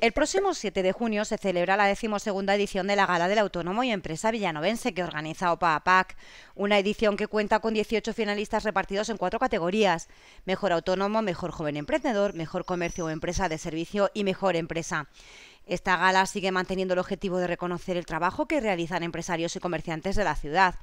El próximo 7 de junio se celebra la decimosegunda edición de la Gala del Autónomo y Empresa Villanovense que organiza OPAPAC. una edición que cuenta con 18 finalistas repartidos en cuatro categorías, mejor autónomo, mejor joven emprendedor, mejor comercio o empresa de servicio y mejor empresa. Esta gala sigue manteniendo el objetivo de reconocer el trabajo que realizan empresarios y comerciantes de la ciudad.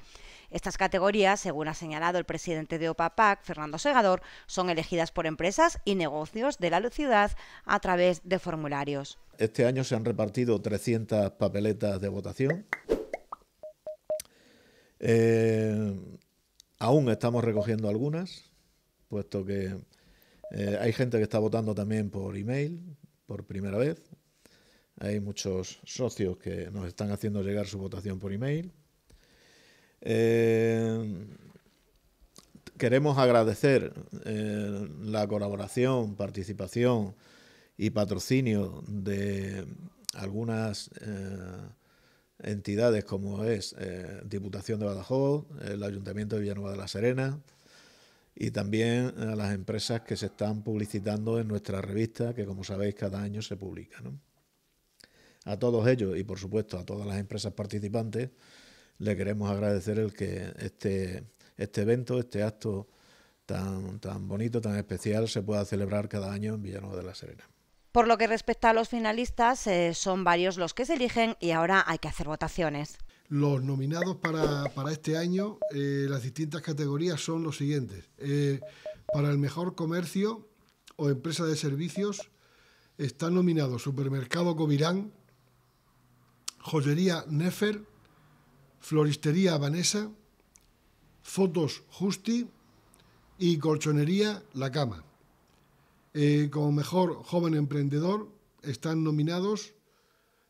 Estas categorías, según ha señalado el presidente de OPAPAC, Fernando Segador, son elegidas por empresas y negocios de la ciudad a través de formularios. Este año se han repartido 300 papeletas de votación. Eh, aún estamos recogiendo algunas, puesto que eh, hay gente que está votando también por email, por primera vez. Hay muchos socios que nos están haciendo llegar su votación por email. Eh, queremos agradecer eh, la colaboración, participación y patrocinio de algunas eh, entidades como es Diputación de Badajoz, el Ayuntamiento de Villanueva de la Serena, y también a las empresas que se están publicitando en nuestra revista, que como sabéis cada año se publica. A todos ellos y por supuesto a todas las empresas participantes, le queremos agradecer el que este, este evento, este acto tan, tan bonito, tan especial, se pueda celebrar cada año en Villanueva de la Serena. Por lo que respecta a los finalistas, eh, son varios los que se eligen y ahora hay que hacer votaciones. Los nominados para, este año, eh, las distintas categorías son los siguientes. Eh, para el mejor comercio o empresa de servicios están nominados Supermercado Covirán, Joyería Nefer, Floristería Vanessa, Fotos Justi y Colchonería La Cama. Eh, como mejor joven emprendedor están nominados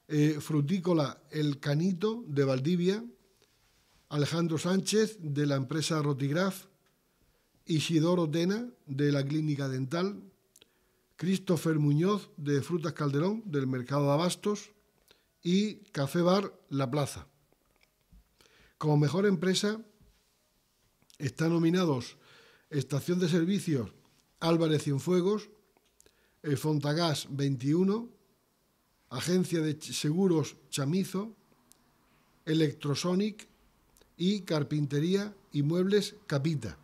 eh, Frutícola El Canito de Valdivia, Alejandro Sánchez de la empresa Rotigraf, Isidoro Tena de la Clínica Dental, Christopher Muñoz de Frutas Calderón del Mercado de Abastos y Café Bar La Plaza. Como mejor empresa están nominados Estación de Servicios Álvarez Cienfuegos, eh, Fontagás 21, Agencia de Seguros Chamizo, Electrosonic y Carpintería y Muebles Capita.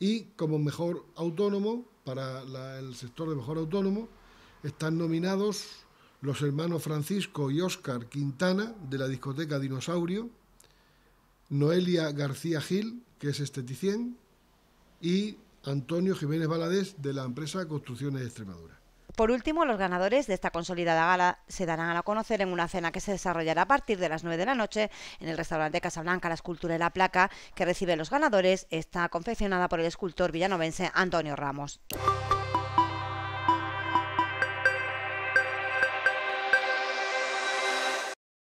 Y como mejor autónomo, para el sector de mejor autónomo, están nominados los hermanos Francisco y Óscar Quintana de la discoteca Dinosaurio, Noelia García Gil, que es esteticien, y Antonio Jiménez Valadez, de la empresa Construcciones de Extremadura. Por último, los ganadores de esta consolidada gala se darán a conocer en una cena que se desarrollará a partir de las 9 de la noche en el restaurante Casablanca La Escultura y la Placa, que recibe los ganadores, está confeccionada por el escultor villanovense Antonio Ramos.